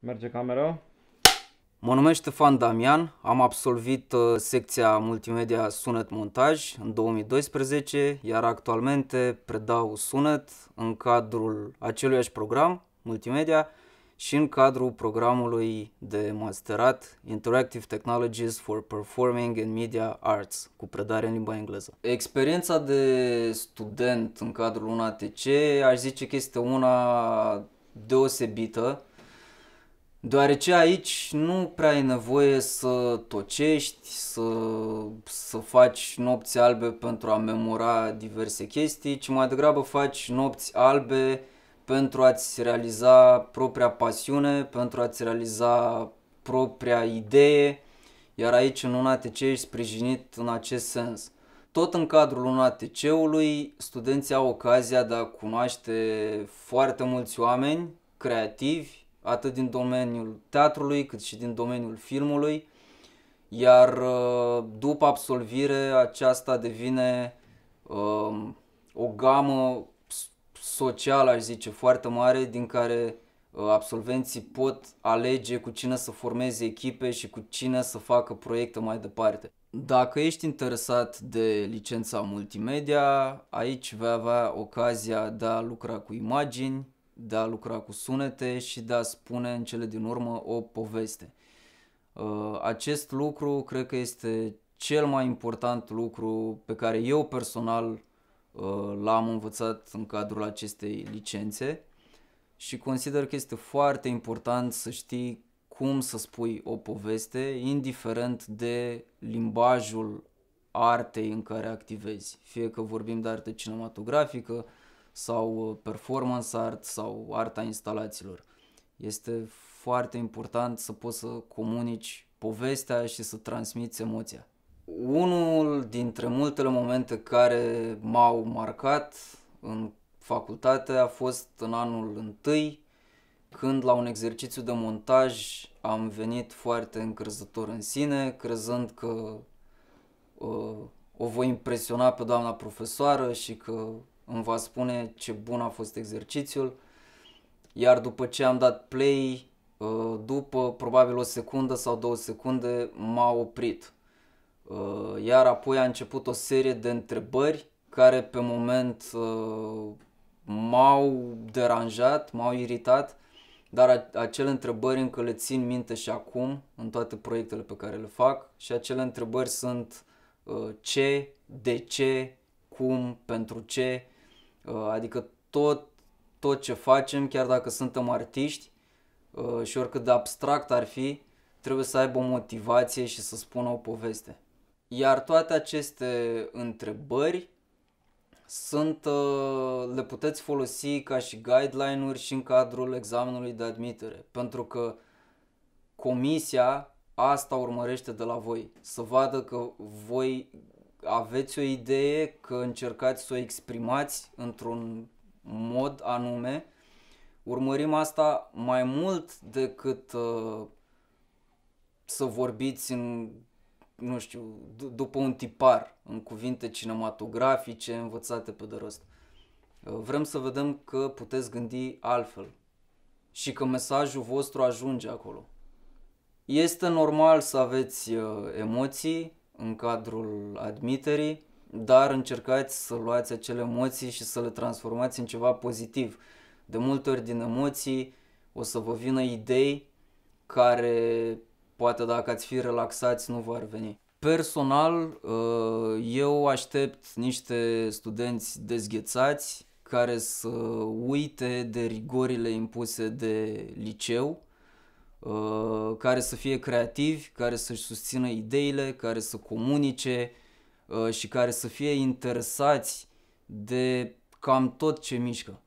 Merge camera. Mă numesc Ștefan Damian, am absolvit uh, secția multimedia sunet montaj în 2012, iar actualmente predau sunet în cadrul aceluiași program multimedia și în cadrul programului de masterat Interactive Technologies for Performing and Media Arts, cu predare în limba engleză. Experiența de student în cadrul UNATC aș zice că este una deosebită Deoarece aici nu prea ai nevoie să tocești, să, să faci nopți albe pentru a memora diverse chestii, ci mai degrabă faci nopți albe pentru a-ți realiza propria pasiune, pentru a-ți realiza propria idee, iar aici în UNATC ești sprijinit în acest sens. Tot în cadrul UNATC-ului, studenții au ocazia de a cunoaște foarte mulți oameni creativi, atât din domeniul teatrului cât și din domeniul filmului, iar uh, după absolvire aceasta devine um, o gamă socială, aș zice, foarte mare, din care uh, absolvenții pot alege cu cine să formeze echipe și cu cine să facă proiecte mai departe. Dacă ești interesat de licența multimedia, aici vei avea ocazia de a lucra cu imagini, de a lucra cu sunete și de a spune în cele din urmă o poveste. Uh, acest lucru cred că este cel mai important lucru pe care eu personal uh, l-am învățat în cadrul acestei licențe și consider că este foarte important să știi cum să spui o poveste, indiferent de limbajul artei în care activezi. Fie că vorbim de artă cinematografică, sau uh, performance art sau arta instalațiilor. Este foarte important să poți să comunici povestea și să transmiți emoția. Unul dintre multele momente care m-au marcat în facultate a fost în anul întâi, când la un exercițiu de montaj am venit foarte încrezător în sine, crezând că uh, o voi impresiona pe doamna profesoară și că îmi va spune ce bun a fost exercițiul, iar după ce am dat play, uh, după probabil o secundă sau două secunde m-a oprit. Uh, iar apoi a început o serie de întrebări care pe moment uh, m-au deranjat, m-au iritat, dar acele întrebări încă le țin minte și acum în toate proiectele pe care le fac și acele întrebări sunt ce, de ce, cum, pentru ce Uh, adică tot, tot ce facem, chiar dacă suntem artiști uh, și oricât de abstract ar fi, trebuie să aibă o motivație și să spună o poveste. Iar toate aceste întrebări sunt, uh, le puteți folosi ca și guideline-uri și în cadrul examenului de admitere, pentru că comisia asta urmărește de la voi, să vadă că voi aveți o idee, că încercați să o exprimați într-un mod anume, urmărim asta mai mult decât uh, să vorbiți în, nu știu, d- după un tipar, în cuvinte cinematografice învățate pe de rost. Uh, vrem să vedem că puteți gândi altfel și că mesajul vostru ajunge acolo. Este normal să aveți uh, emoții, în cadrul admiterii, dar încercați să luați acele emoții și să le transformați în ceva pozitiv. De multe ori din emoții o să vă vină idei care poate dacă ați fi relaxați nu v-ar veni. Personal, uh, eu aștept niște studenți dezghețați care să uite de rigorile impuse de liceu, Uh, care să fie creativi, care să-și susțină ideile, care să comunice uh, și care să fie interesați de cam tot ce mișcă.